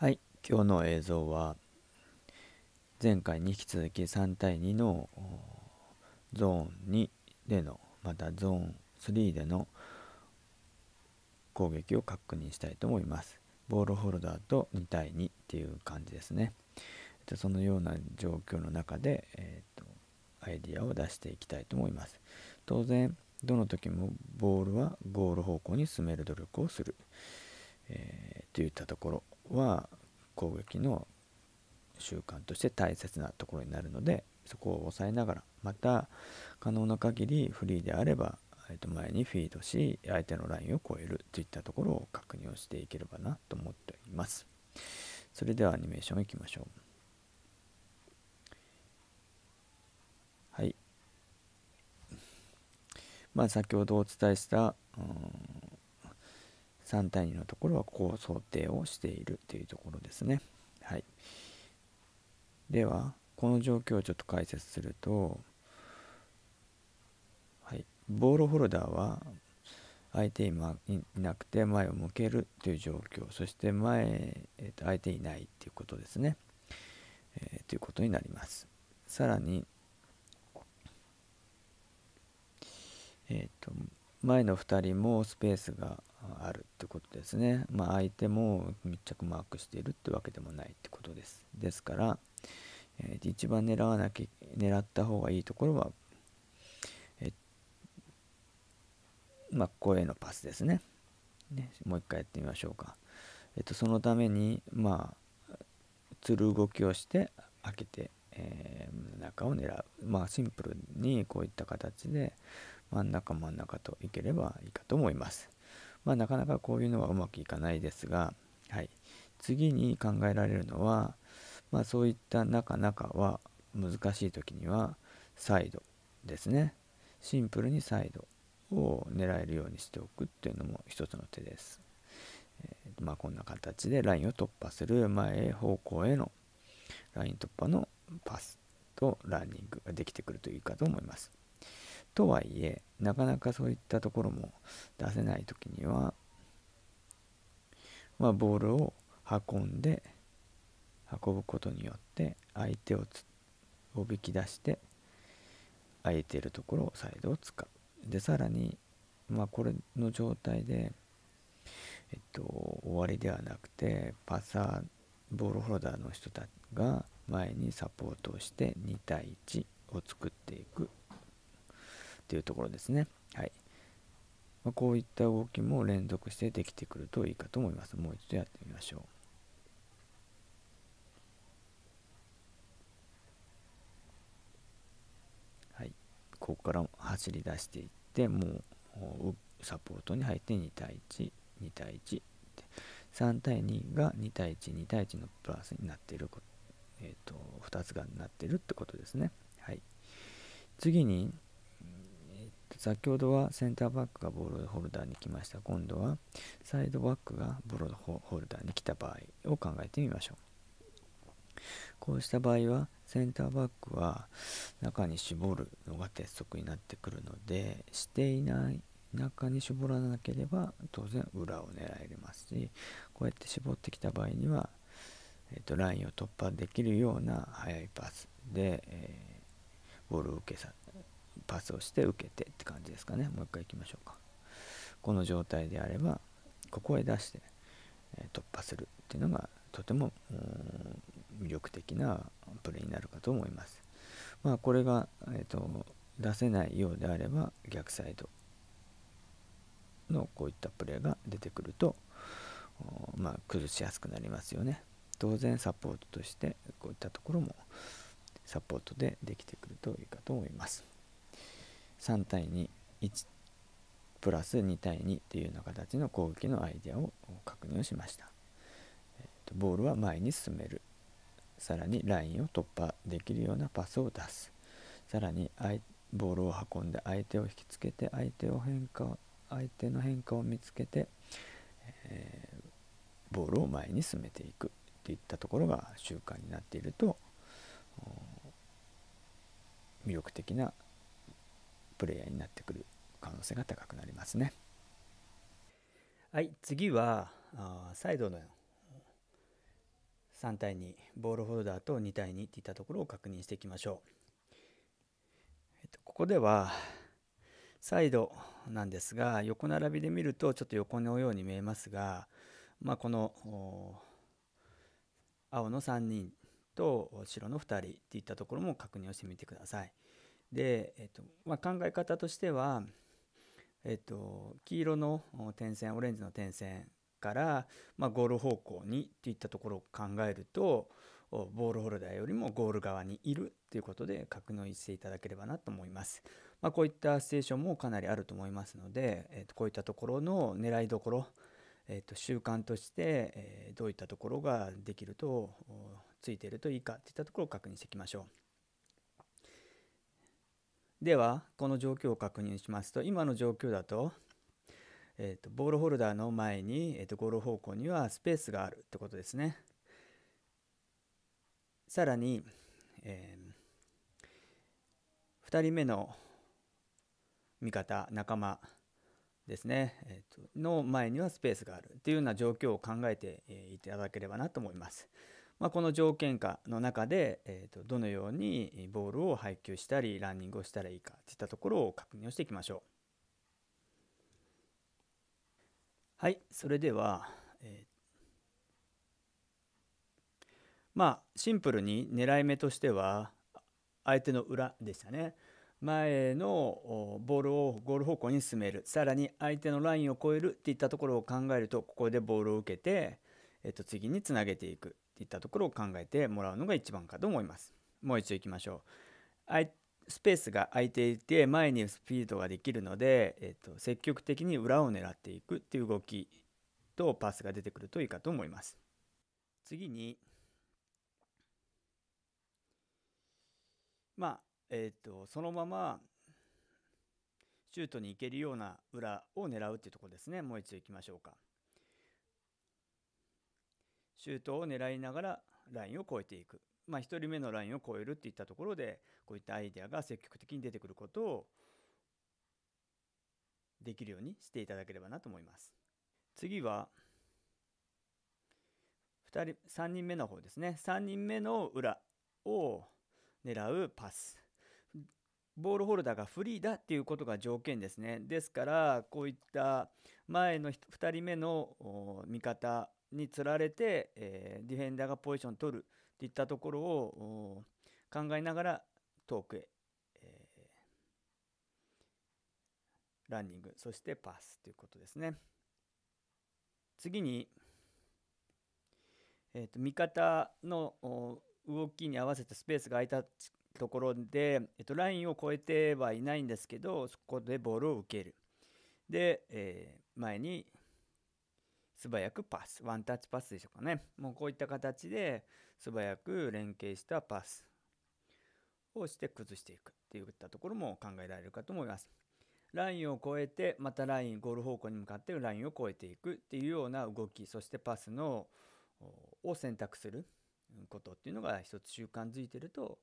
はい今日の映像は前回に引き続き3対2のゾーン2でのまたゾーン3での攻撃を確認したいと思いますボールホルダーと2対2っていう感じですねでそのような状況の中で、えーと、とアイディアを出していきたいと思います当然どの時もボールはゴール方向に進める努力をする、えー、といったところは攻撃の習慣として大切なところになるのでそこを抑えながらまた可能な限りフリーであれば、えと前にフィードし相手のラインを越えるといったところを確認をしていければなと思っていますそれではアニメーションいきましょうはいまあ先ほどお伝えした、うん3対2のところはこう想定をしているというところですね。はい、ではこの状況をちょっと解説すると、はい、ボールホルダーは相手いなくて前を向けるという状況そして前、えっと相手いないということですね、えー、ということになりますさらに、えーと、と前の2人もスペースがあるってことですね。まあ、相手も密着マークしているってわけでもないってことです。ですから、えー、一番狙わなきゃ狙った方がいいところは、えまあ、このパスですね。ねもう一回やってみましょうか。えっ、と、そのために、まあ、つる動きをして開けて、えー、中を狙う。まあ、シンプルにこういった形で真ん中真ん中といければいいかと思います。まあ、なかなかこういうのはうまくいかないですが、はい、次に考えられるのは、まあ、そういった中中は難しい時にはサイドですねシンプルにサイドを狙えるようにしておくっていうのも一つの手です、えー、まあ、こんな形でラインを突破する前方向へのライン突破のパスとランニングができてくるといいかと思いますとはいえなかなかそういったところも出せない時には、まあ、ボールを運んで運ぶことによって相手をおびき出して空いてるところをサイドを使うでさらに、まあ、これの状態で、えっと、終わりではなくてパサーボールホルダーの人たちが前にサポートをして2対1を作っていくっていうところですね。はい。まあ、こういった動きも連続してできてくるといいかと思います。もう一度やってみましょう。はい。ここから走り出していって、もうサポートに入って2対1、2対1。3対2が2対1、2対1のプラスになっているえーと、と2つがなっているってことですね。はい、次に先ほどはセンターバックがボールホルダーに来ました今度はサイドバックがボールホルダーに来た場合を考えてみましょうこうした場合はセンターバックは中に絞るのが鉄則になってくるのでしていない中に絞らなければ当然裏を狙えますしこうやって絞ってきた場合には、えー、とラインを突破できるような速いパスで、えー、ボールを受けさパスをして受けてって感じですかねもう一回いきましょうかこの状態であればここへ出して、え突破するっていうのがとても魅力的なプレーになるかと思います。まあ、これが、えーと、と出せないようであれば逆サイドのこういったプレーが出てくると、まあ、崩しやすくなりますよね。当然サポートとしてこういったところもサポートでできてくるといいかと思います。3対21プラス2対2っていうような形の攻撃のアイデアを確認しました、えーと、とボールは前に進めるさらにラインを突破できるようなパスを出すさらにボールを運んで相手を引きつけて相手を変化相手の変化を見つけて、えー、ボールを前に進めていくといったところが習慣になっていると魅力的なプレイヤーになってくる可能性が高くなりますね。はい、次はあサイドの3対2ボールホルダーと2対2っていったところを確認していきましょう。えっと、ここではサイドなんですが横並びで見るとちょっと横のように見えますが、まあ、この青の3人と白の2人っていったところも確認をしてみてください。で、えっとまあ、考え方としては、えっと、黄色の点線オレンジの点線から、まあ、ゴール方向にといったところを考えるとボールホルダーよりもゴール側にいるということで格納していただければなと思います。まあ、こういったステーションもかなりあると思いますので、えー、とこういったところの狙いどころ、えー、と習慣として、えどういったところができるとついているといいかといったところを確認していきましょう。ではこの状況を確認しますと今の状況だと,、えーと、ボールホルダーの前に、えーと、ゴール方向にはスペースがあるってことですね。さらに、えー、2人目の味方仲間ですね、えーと、との前にはスペースがあるっていうような状況を考えていただければなと思います。まあ、この条件下の中で、えー、とどのようにボールを配球したりランニングをしたらいいかといったところを確認をしていきましょう。はい、それでは、えー、まあシンプルに狙い目としては相手の裏でしたね。前のボールをゴール方向に進めるさらに相手のラインを越えるっていったところを考えるとここでボールを受けて、えっと、次につなげていくいったところを考えてもらうのが一番かと思いますもう一度いきましょうスペースが空いていて前にスピードができるので、えっと積極的に裏を狙っていくっていう動きとパスが出てくるといいかと思います次にまあえっと、とそのままシュートに行けるような裏を狙うっていうところですねもう一度いきましょうか。シュートを狙いながらラインを越えていく。まあ、1人目のラインを越えるっていったところでこういったアイデアが積極的に出てくることをできるようにしていただければなと思います。次は2人3人目の方ですね3人目の裏を狙うパスボールホルダーがフリーだっていうことが条件ですねですからこういった前の2人目の味方につられて、えー、ディフェンダーがポジション取るっていったところを考えながら遠くへ、えー、ランニングそしてパスということですね次に、えーと、味方の動きに合わせたスペースが空いたところで、えーと、とラインを越えてはいないんですけどそこでボールを受けるで、えー、前に素早くパス、ワンタッチパスでしょうかね。もうこういった形で素早く連携したパスをして崩していくっていったところも考えられるかと思います。ラインを越えて、またライン、ゴール方向に向かってラインを越えていくっていうような動き、そしてパスのを選択することっていうのが一つ習慣づいてると、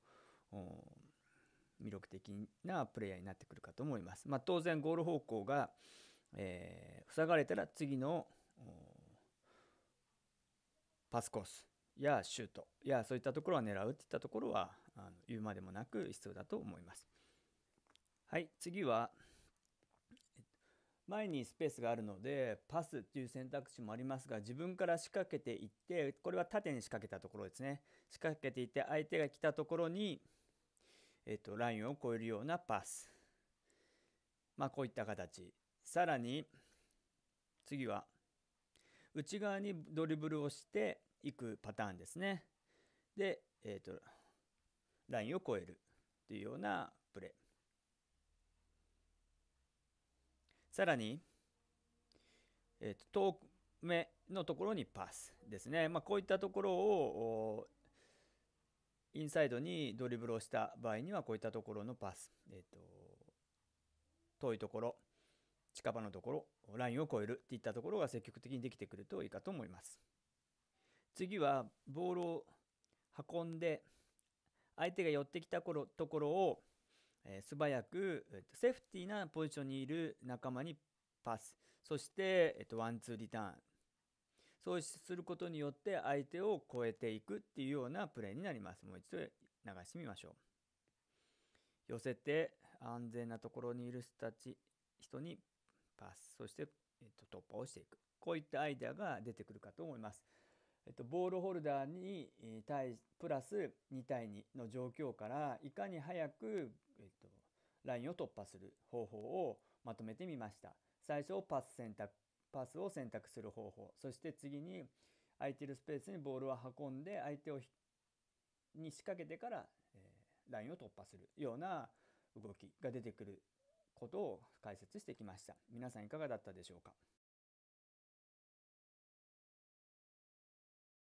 魅力的なプレイヤーになってくるかと思います。まあ、当然ゴール方向が、えー、塞がれたら次のパスコースやシュートやそういったところは狙うっていったところはあの言うまでもなく必要だと思います。はい、次は前にスペースがあるのでパスっていう選択肢もありますが自分から仕掛けていってこれは縦に仕掛けたところですね仕掛けていって相手が来たところに、えっと、ラインを越えるようなパスまあこういった形さらに次は内側にドリブルをして行くパターンですね。で、えーと、ラインを越えるというようなプレー。さらに、えーと、と遠目のところにパスですね。まあ、こういったところをインサイドにドリブルをした場合にはこういったところのパス、えーと、遠いところ近場のところラインを越えるといったところが積極的にできてくるといいかと思います。次はボールを運んで相手が寄ってきた頃ところを、えー、素早く、えー、とセーフティーなポジションにいる仲間にパスそして、えーと、ワンツーリターンそうすることによって相手を超えていくっていうようなプレーになりますもう一度流してみましょう寄せて安全なところにいる人たち人にパスそして、えーと突破をしていくこういったアイデアが出てくるかと思います。えっと、ボールホルダーに対プラス2対2の状況からいかに早く、えっと、ラインを突破する方法をまとめてみました。最初パス選択パスを選択する方法そして次に空いてるスペースにボールを運んで相手をに仕掛けてから、えー、ラインを突破するような動きが出てくることを解説してきました。皆さんいかがだったでしょうか